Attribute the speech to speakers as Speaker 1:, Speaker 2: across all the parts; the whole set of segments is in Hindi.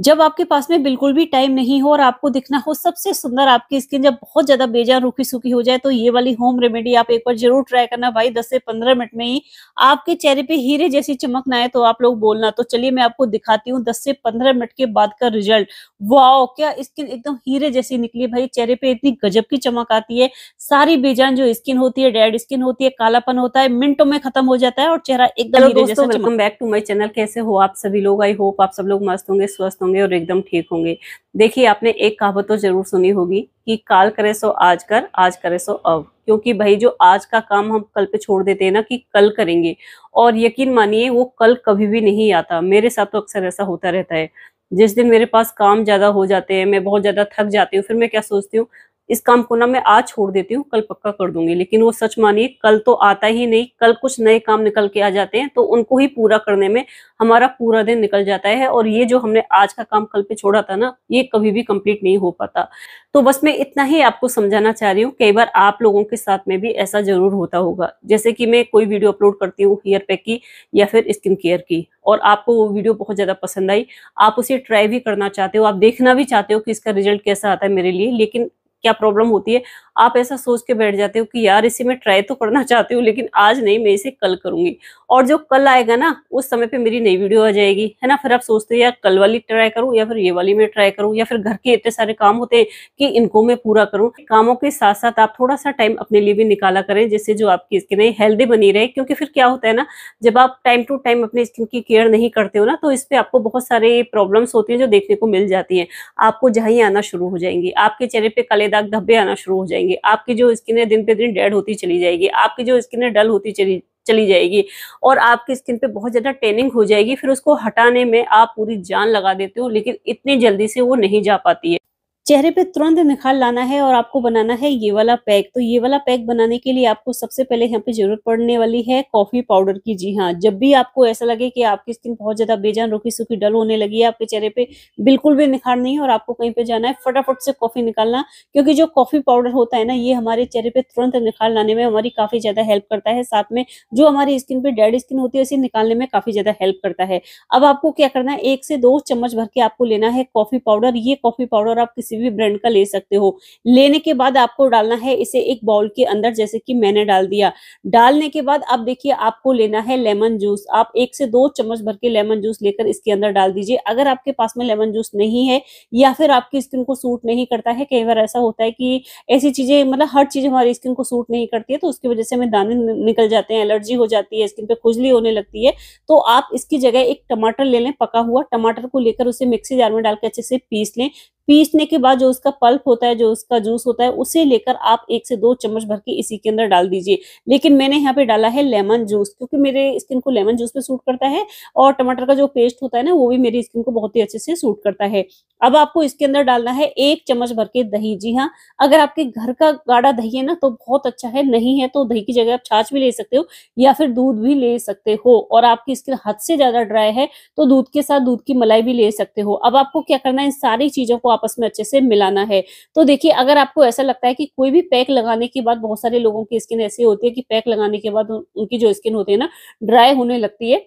Speaker 1: जब आपके पास में बिल्कुल भी टाइम नहीं हो और आपको दिखना हो सबसे सुंदर आपकी स्किन जब बहुत ज्यादा बेजान रूखी सूखी हो जाए तो ये वाली होम रेमेडी आप एक बार जरूर ट्राई करना भाई दस से पंद्रह मिनट में ही आपके चेहरे पे हीरे जैसी चमक ना आए तो आप लोग बोलना तो चलिए मैं आपको दिखाती हूँ दस से पंद्रह मिनट के बाद का रिजल्ट वाओ क्या स्किन एकदम हीरे जैसी निकली भाई चेहरे पे इतनी गजब की चमक आती है सारी बेजान जो स्किन होती है डेड स्किन होती है कालापन होता है मिनटों में खत्म हो जाता है और चेहरा एकदम बैक टू माई चैनल कैसे हो आप सभी लोग आई होप आप सब लोग मस्त होंगे स्वस्थ होंगे और एकदम ठीक होंगे देखिए आपने एक कहावत तो जरूर सुनी होगी कि काल करे सो आज कर आज करे सो अब क्योंकि भाई जो आज का काम हम कल पे छोड़ देते हैं ना कि कल करेंगे और यकीन मानिए वो कल कभी भी नहीं आता मेरे साथ तो अक्सर ऐसा होता रहता है जिस दिन मेरे पास काम ज़्यादा हो जाते हैं मैं बहुत ज़्यादा थक जाती हूँ फिर मैं क्या सोचती हूँ इस काम को ना मैं आज छोड़ देती हूँ कल पक्का कर दूंगी लेकिन वो सच मानिए कल तो आता ही नहीं कल कुछ नए काम निकल के आ जाते हैं तो उनको ही पूरा करने में हमारा पूरा दिन निकल जाता है और ये जो हमने आज का काम कल पे छोड़ा था ना ये कभी भी कंप्लीट नहीं हो पाता तो बस मैं इतना ही आपको समझाना चाह रही हूँ कई बार आप लोगों के साथ में भी ऐसा जरूर होता होगा जैसे कि मैं कोई वीडियो अपलोड करती हूँ हेयर पैक की या फिर स्किन केयर की और आपको वो वीडियो बहुत ज़्यादा पसंद आई आप उसे ट्राई भी करना चाहते हो आप देखना भी चाहते हो कि इसका रिजल्ट कैसा आता है मेरे लिए लेकिन क्या प्रॉब्लम होती है आप ऐसा सोच के बैठ जाते हो कि यार इसे मैं ट्राई तो करना चाहती हूँ लेकिन आज नहीं मैं इसे कल करूंगी और जो कल आएगा ना उस समय पे मेरी नई वीडियो आ जाएगी है ना फिर आप सोचते हैं यार कल वाली ट्राई करूँ या फिर ये वाली मैं ट्राई करूँ या फिर घर के इतने सारे काम होते हैं कि इनको मैं पूरा करूँ कामों के साथ साथ आप थोड़ा सा टाइम अपने लिए भी निकाला करें जिससे जो आपकी स्किन है हेल्दी बनी रहे क्योंकि फिर क्या होता है ना जब आप टाइम टू टाइम अपनी स्किन की केयर नहीं करते हो ना तो इस पर आपको बहुत सारे प्रॉब्लम्स होती है जो देखने को मिल जाती है आपको जहाँ आना शुरू हो जाएंगी आपके चेहरे पर कले दाग धब्बे आना शुरू हो जाएंगे आपकी जो स्किन है दिन पे दिन डेड होती चली जाएगी आपकी जो स्किन है डल होती चली चली जाएगी और आपकी स्किन पे बहुत ज़्यादा टेनिंग हो जाएगी फिर उसको हटाने में आप पूरी जान लगा देते हो लेकिन इतनी जल्दी से वो नहीं जा पाती है चेहरे पे तुरंत निखार लाना है और आपको बनाना है ये वाला पैक तो ये वाला पैक बनाने के लिए आपको सबसे पहले यहाँ पे जरूरत पड़ने वाली है कॉफी पाउडर की जी हाँ जब भी आपको ऐसा लगे कि आपकी स्किन बहुत ज्यादा बेजान रुखी सुखी डल होने लगी है आपके चेहरे पे बिल्कुल भी निखार नहीं है और आपको कहीं पे जाना है फटाफट से कॉफी निकालना क्योंकि जो कॉफी पाउडर होता है ना ये हमारे चेहरे पे तुरंत निखार लाने में हमारी काफी ज्यादा हेल्प करता है साथ में जो हमारी स्किन पे डेड स्किन होती है उसे निकालने में काफी ज्यादा हेल्प करता है अब आपको क्या करना है एक से दो चम्मच भर के आपको लेना है कॉफी पाउडर ये कॉफी पाउडर आप किसी किसी भी ब्रांड का ले सकते हो लेने के बाद आपको डालना है इसे एक बाउल के अंदर जैसे कि मैंने डाल दिया डालने के बाद अब देखिए आपको लेना है लेमन जूस आप एक से दो चम्मच भर के लेमन जूस लेकर इसके अंदर डाल दीजिए अगर आपके पास में लेमन जूस नहीं है या फिर आपकी स्किन को सूट नहीं करता है कई बार ऐसा होता है कि ऐसी चीजें मतलब हर चीज हमारी स्किन को सूट नहीं करती है तो उसकी वजह से हमें दाने निकल जाते हैं एलर्जी हो जाती है स्किन पे खुजली होने लगती है तो आप इसकी जगह एक टमाटर ले लें पका हुआ टमाटर को लेकर उसे मिक्सी जार में डालकर अच्छे से पीस लें पीसने के बाद जो उसका पल्प होता है जो उसका जूस होता है उसे लेकर आप एक से दो चम्मच भर के इसी के अंदर डाल दीजिए लेकिन मैंने यहाँ पे डाला है लेमन जूस क्योंकि मेरे स्किन को लेमन जूस पे सूट करता है और टमाटर का जो पेस्ट होता है ना वो भी मेरी स्किन को बहुत ही अच्छे से सूट करता है अब आपको इसके अंदर डालना है एक चम्मच भर के दही जी हाँ अगर आपके घर का गाढ़ा दही है ना तो बहुत अच्छा है नहीं है तो दही की जगह आप छाछ भी ले सकते हो या फिर दूध भी ले सकते हो और आपकी स्किन हद से ज्यादा ड्राई है तो दूध के साथ दूध की मलाई भी ले सकते हो अब आपको क्या करना है इन सारी चीजों को आपस में अच्छे से मिलाना है तो देखिए अगर आपको ऐसा लगता है कि कोई भी पैक लगाने के बाद बहुत सारे लोगों की स्किन ऐसी होती है कि पैक लगाने के बाद उनकी जो स्किन होती है ना ड्राई होने लगती है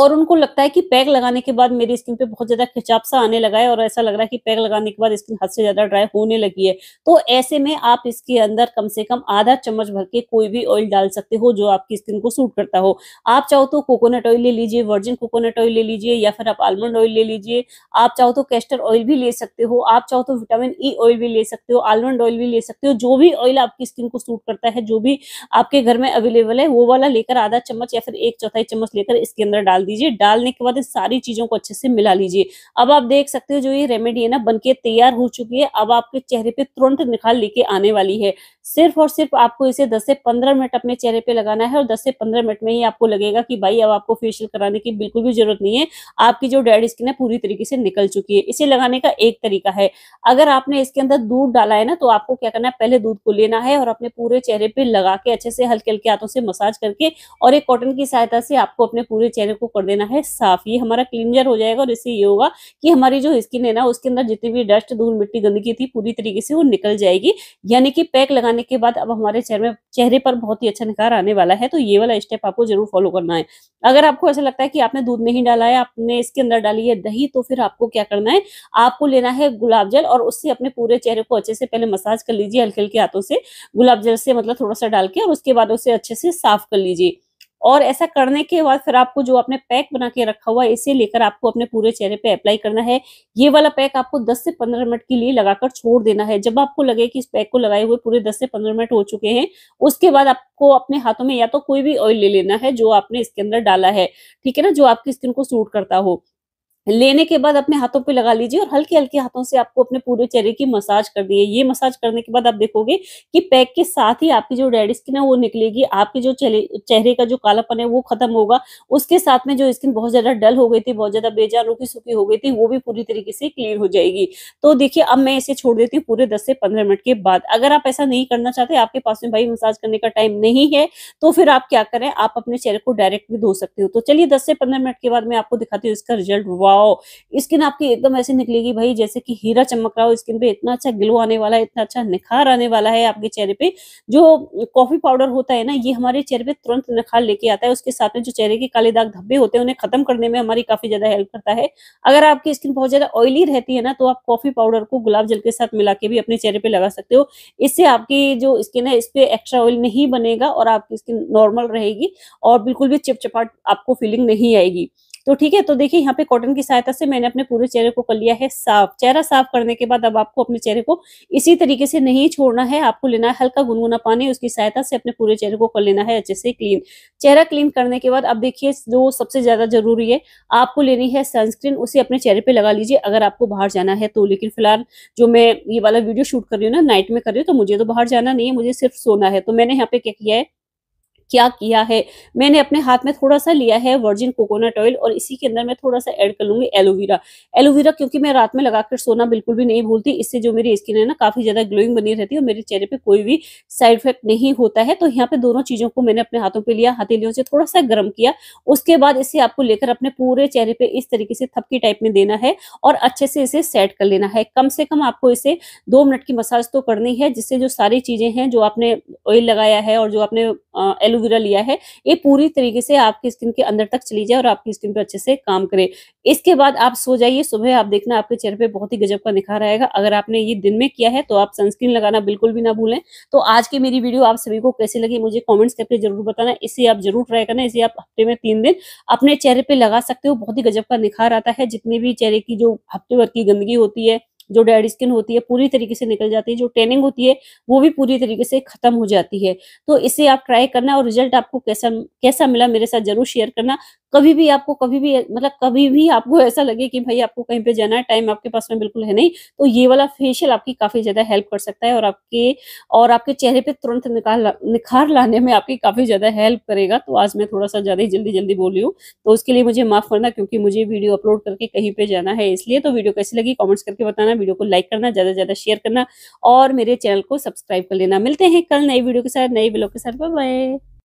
Speaker 1: और उनको लगता है कि पैक लगाने के बाद मेरी स्किन पे बहुत ज्यादा खिचाप सा आने लगा है और ऐसा लग रहा है कि पैक लगाने के बाद स्किन हद से ज्यादा ड्राई होने लगी है तो ऐसे में आप इसके अंदर कम से कम आधा चम्मच भर के कोई भी ऑयल डाल सकते हो जो आपकी स्किन को सूट करता हो आप चाहो तो कोकोनट ऑयल ले लीजिए वर्जिन कोकोनट ऑयल ले लीजिए या फिर आप आलमंड ऑयल ले लीजिए आप चाहो तो कैस्टर ऑयल भी ले सकते हो आप चाहो तो विटामिन ई ऑयल भी ले सकते हो आलमंड ऑयल भी ले सकते हो जो भी ऑयल आपकी स्किन को सूट करता है जो भी आपके घर में अवेलेबल है वो वाला लेकर आधा चम्मच या फिर एक चौथाई चम्मच लेकर इसके अंदर डाल डाल दीजिए डालने के बाद सारी चीजों को अच्छे से मिला लीजिए अब आप देख सकते हो जो ये रेमेडी है ना बनके तैयार हो चुकी है अब आपके चेहरे पे तुरंत निखार लेके आने वाली है सिर्फ और सिर्फ आपको इसे 10 से 15 मिनट अपने चेहरे पे लगाना है और 10 से 15 मिनट में ही आपको लगेगा कि भाई अब आपको फेशियल कराने की बिल्कुल भी जरूरत नहीं है आपकी जो डेड स्किन है पूरी तरीके से निकल चुकी है इसे लगाने का एक तरीका है अगर आपने इसके अंदर दूध डाला है ना तो आपको क्या करना है पहले दूध को लेना है और अपने पूरे चेहरे पर लगा के अच्छे से हल्के हल्के हाथों से मसाज करके और एक कॉटन की सहायता से आपको अपने पूरे चेहरे को कर देना है साफ ये हमारा क्लिनजर हो जाएगा और इससे ये होगा कि हमारी जो स्किन है ना उसके अंदर जितनी भी डस्ट धूल मिट्टी गंदगी थी पूरी तरीके से वो निकल जाएगी यानी कि पैक लगाने आने के बाद अब हमारे चेहरे में चेहरे पर बहुत ही अच्छा निखार आने वाला है तो ये वाला स्टेप आपको जरूर फॉलो करना है अगर आपको ऐसा लगता है कि आपने दूध नहीं डाला है आपने इसके अंदर डाली है दही तो फिर आपको क्या करना है आपको लेना है गुलाब जल और उससे अपने पूरे चेहरे को अच्छे से पहले मसाज कर लीजिए हल्के हल्के हाथों से गुलाब जल से मतलब थोड़ा सा डाल के और उसके बाद उसे अच्छे से साफ कर लीजिए और ऐसा करने के बाद फिर आपको जो आपने पैक बना के रखा हुआ है इसे लेकर आपको अपने पूरे चेहरे पे अप्लाई करना है ये वाला पैक आपको 10 से 15 मिनट के लिए लगाकर छोड़ देना है जब आपको लगे कि इस पैक को लगाए हुए पूरे 10 से 15 मिनट हो चुके हैं उसके बाद आपको अपने हाथों में या तो कोई भी ऑयल ले लेना है जो आपने इसके अंदर डाला है ठीक है ना जो आपकी स्किन को सूट करता हो लेने के बाद अपने हाथों पे लगा लीजिए और हल्के हल्के हाथों से आपको अपने पूरे चेहरे की मसाज कर दिए ये मसाज करने के बाद आप देखोगे कि पैक के साथ ही आपकी जो रेड स्किन है वो निकलेगी आपके जो चेहरे का जो कालापन है वो खत्म होगा उसके साथ में जो स्किन बहुत ज्यादा डल हो गई थी बहुत ज्यादा बेजान रूखी सूखी हो गई थी वो भी पूरी तरीके से क्लियर हो जाएगी तो देखिए अब मैं इसे छोड़ देती हूँ पूरे दस से पंद्रह मिनट के बाद अगर आप ऐसा नहीं करना चाहते आपके पास में भाई मसाज करने का टाइम नहीं है तो फिर आप क्या करें आप अपने चेहरे को डायरेक्ट भी धो सकते हो तो चलिए दस से पंद्रह मिनट के बाद मैं आपको दिखाती हूँ इसका रिजल्ट वाओ स्किन आपकी एकदम ऐसी निकलेगी भाई जैसे कि हीरा चमक रहा हो स्किन पे इतना अच्छा ग्लो आने वाला है इतना अच्छा निखार आने वाला है आपके चेहरे पे जो कॉफी पाउडर होता है ना ये हमारे चेहरे पे तुरंत निखार लेके आता है उसके साथ में जो चेहरे के काले दाग धब्बे होते हैं उन्हें खत्म करने में हमारी काफी ज्यादा हेल्प करता है अगर आपकी स्किन बहुत ज्यादा ऑयली रहती है ना तो आप कॉफी पाउडर को गुलाब जल के साथ मिला के भी अपने चेहरे पे लगा सकते हो इससे आपकी जो स्किन है इस पर एक्स्ट्रा ऑयल नहीं बनेगा और आपकी स्किन नॉर्मल रहेगी और बिल्कुल भी चिपचिपाट आपको फीलिंग नहीं आएगी तो ठीक है तो देखिए यहाँ पे कॉटन की सहायता से मैंने अपने पूरे चेहरे को कर लिया है साफ चेहरा साफ करने के बाद अब आपको अपने चेहरे को इसी तरीके से नहीं छोड़ना है आपको लेना है हल्का गुनगुना पानी उसकी सहायता से अपने पूरे चेहरे को कर लेना है अच्छे से क्लीन चेहरा क्लीन करने के बाद अब देखिए जो सबसे ज्यादा जरूरी है आपको लेनी है सनस्क्रीन उसे अपने चेहरे पे लगा लीजिए अगर आपको बाहर जाना है तो लेकिन फिलहाल जो मैं ये वाला वीडियो शूट कर रही हूँ ना नाइट में कर रही हूँ तो मुझे तो बाहर जाना नहीं है मुझे सिर्फ सोना है तो मैंने यहाँ पे क्या किया है क्या किया है मैंने अपने हाथ में थोड़ा सा लिया है वर्जिन कोकोनट ऑयल और इसी के अंदर मैं थोड़ा सा ऐड कर लूंगी एलोवेरा एलोवेरा क्योंकि मैं रात में लगाकर सोना बिल्कुल भी नहीं भूलती इससे जो मेरी स्किन है ना काफी ज्यादा ग्लोइंग बनी रहती है और मेरे चेहरे पे कोई भी साइड इफेक्ट नहीं होता है तो यहाँ पे दोनों चीजों को मैंने अपने हाथों पर लिया हथेलियों से थोड़ा सा गर्म किया उसके बाद इसे आपको लेकर अपने पूरे चेहरे पर इस तरीके से थपकी टाइप में देना है और अच्छे से इसे सेट कर लेना है कम से कम आपको इसे दो मिनट की मसाज तो करनी है जिससे जो सारी चीजें हैं जो आपने ऑयल लगाया है और जो आपने एलोवेरा लिया है ये पूरी तरीके से आपकी स्किन के अंदर तक चली जाए और आपकी स्किन पर अच्छे से काम करे इसके बाद आप सो जाइए सुबह आप देखना आपके चेहरे पे बहुत ही गजब का निखार रहेगा अगर आपने ये दिन में किया है तो आप सनस्क्रीन लगाना बिल्कुल भी ना भूलें तो आज की मेरी वीडियो आप सभी को कैसी लगी मुझे कॉमेंट्स करके जरूर बताना इसे आप जरूर ट्राई करना इसे आप हफ्ते में तीन दिन अपने चेहरे पर लगा सकते हो बहुत ही गजब का निखार आता है जितनी भी चेहरे की जो हफ्ते भर की गंदगी होती है जो डेड स्किन होती है पूरी तरीके से निकल जाती है जो टेनिंग होती है वो भी पूरी तरीके से खत्म हो जाती है तो इसे आप ट्राई करना और रिजल्ट आपको कैसा कैसा मिला मेरे साथ जरूर शेयर करना कभी भी आपको कभी भी मतलब कभी भी आपको ऐसा लगे कि भाई आपको कहीं पे जाना है टाइम आपके पास में बिल्कुल है नहीं तो ये वाला फेशियल आपकी काफी ज्यादा हेल्प कर सकता है और आपके और आपके चेहरे पे तुरंत निकाल निखार लाने में आपकी काफी ज्यादा हेल्प करेगा तो आज मैं थोड़ा सा ज्यादा ही जल्दी जल्दी बोली हूँ तो उसके लिए मुझे माफ करना क्योंकि मुझे वीडियो अपलोड करके कहीं पे जाना है इसलिए तो वीडियो कैसी लगी कॉमेंट्स करके बताना वीडियो को लाइक करना ज़्यादा से ज़्यादा शेयर करना और मेरे चैनल को सब्सक्राइब कर लेना मिलते हैं कल नई वीडियो के साथ नए ब्लॉग के साथ बाय